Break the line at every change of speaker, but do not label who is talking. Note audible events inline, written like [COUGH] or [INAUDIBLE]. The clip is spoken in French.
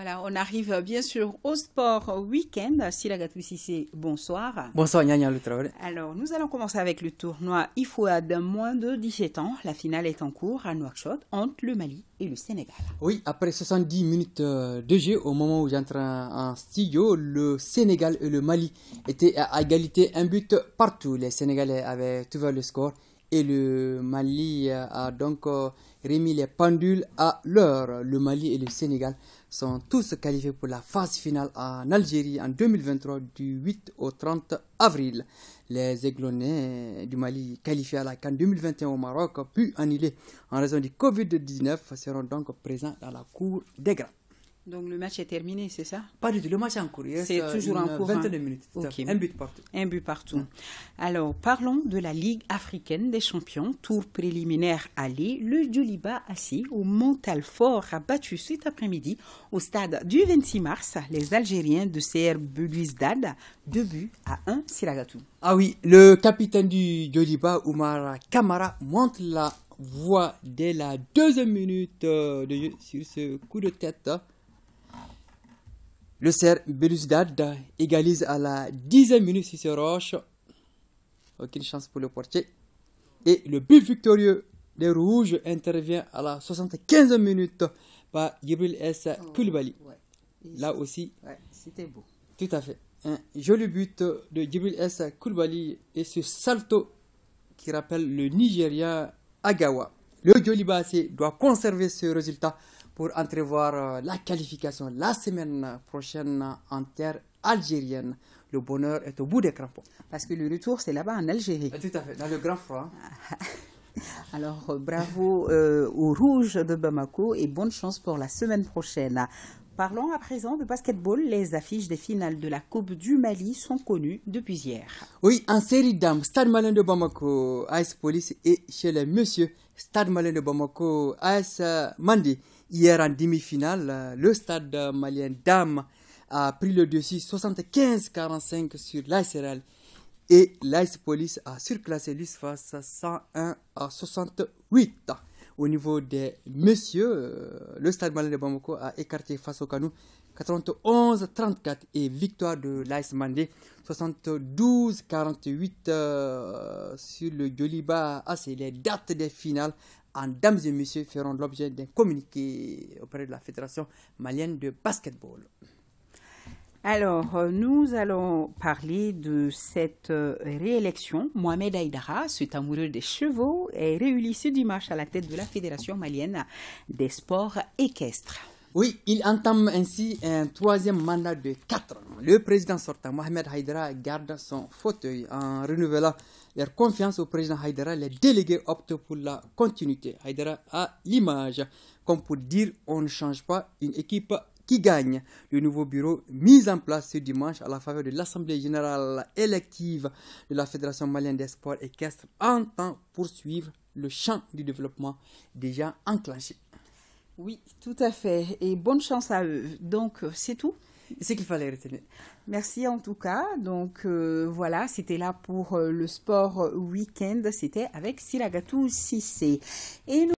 Voilà, on arrive euh, bien sûr au sport week-end. Sila bonsoir.
Bonsoir, le Lutraoré.
Alors, nous allons commencer avec le tournoi Ifouad, moins de 17 ans. La finale est en cours à Nouakchott entre le Mali et le Sénégal. Oui, après
70 minutes euh, de jeu, au moment où j'entre en studio, le Sénégal et le Mali étaient à égalité, un but partout. Les Sénégalais avaient toujours le score et le Mali euh, a donc euh, remis les pendules à l'heure. Le Mali et le Sénégal sont tous qualifiés pour la phase finale en Algérie en 2023 du 8 au 30 avril. Les aiglonais du Mali qualifiés à la CAN 2021 au Maroc, pu annuler en raison du Covid-19, seront donc présents dans la cour des
grands. Donc le match est terminé, c'est ça Pas du tout, le match est en cours. C'est euh, toujours en cours. 22 hein. minutes. Un but partout. Un but partout. Mm. Alors parlons de la Ligue africaine des champions, tour préliminaire aller. Le Djoliba assis au fort, a battu cet après-midi au stade du 26 mars les Algériens de CR Belouizdad, deux buts à un Siragatou. Ah
oui, le capitaine du Djoliba,
Oumar Kamara,
monte la voie dès la deuxième minute euh, sur ce coup de tête. Le cerf Belouzdad égalise à la dixième minute sur ses Roche. Aucune chance pour le portier. Et le but victorieux des Rouges intervient à la 75e minute par Gibril S. Oh, Kulbali. Là aussi. C'était beau. Tout à fait. Un joli but de Gibril S. Kulbali et ce salto qui rappelle le Nigeria Agawa. Le Djolibassé doit conserver ce résultat pour entrevoir euh, la qualification la semaine prochaine en terre algérienne. Le bonheur
est au bout des crampons. Parce que le retour, c'est là-bas en Algérie. Ah, tout à fait, dans le grand froid. [LAUGHS] Alors, bravo euh, aux Rouges de Bamako et bonne chance pour la semaine prochaine. Parlons à présent de basketball. Les affiches des finales de la Coupe du Mali sont connues depuis hier. Oui, en série dames, Stade Malien de Bamako, Ice Police et chez
les messieurs, Stade Malien de Bamako, Ice Mandi. Hier en demi-finale, le Stade malien dames a pris le dessus 75-45 sur l'ICRL et l'Ice Police a surclassé l'USFAS 101 à 68. Au niveau des messieurs, euh, le Stade malien de Bamako a écarté face au canot 91-34 et victoire de l'AS Mandé 72-48 euh, sur le Goliba. Ah, c'est les dates des finales. En dames et messieurs feront l'objet d'un communiqué auprès de la Fédération
malienne de basketball. Alors, euh, nous allons parler de cette euh, réélection. Mohamed Haïdara, cet amoureux des chevaux, est réélu ce dimanche à la tête de la Fédération malienne des sports équestres. Oui, il entame ainsi un troisième mandat de quatre ans. Le président sortant, Mohamed Haïdara,
garde son fauteuil en renouvelant leur confiance au président Haïdara. Les délégués optent pour la continuité. Haïdara a l'image, comme pour dire on ne change pas une équipe, qui gagne. Le nouveau bureau mis en place ce dimanche à la faveur de l'Assemblée générale élective de la Fédération malienne des sports équestres entend poursuivre
le champ du développement déjà enclenché. Oui, tout à fait. Et bonne chance à eux. Donc, euh, c'est tout. C'est qu'il fallait retenir. Merci en tout cas. Donc euh, voilà, c'était là pour euh, le sport week-end. C'était avec Silagatou Sissé. Et nous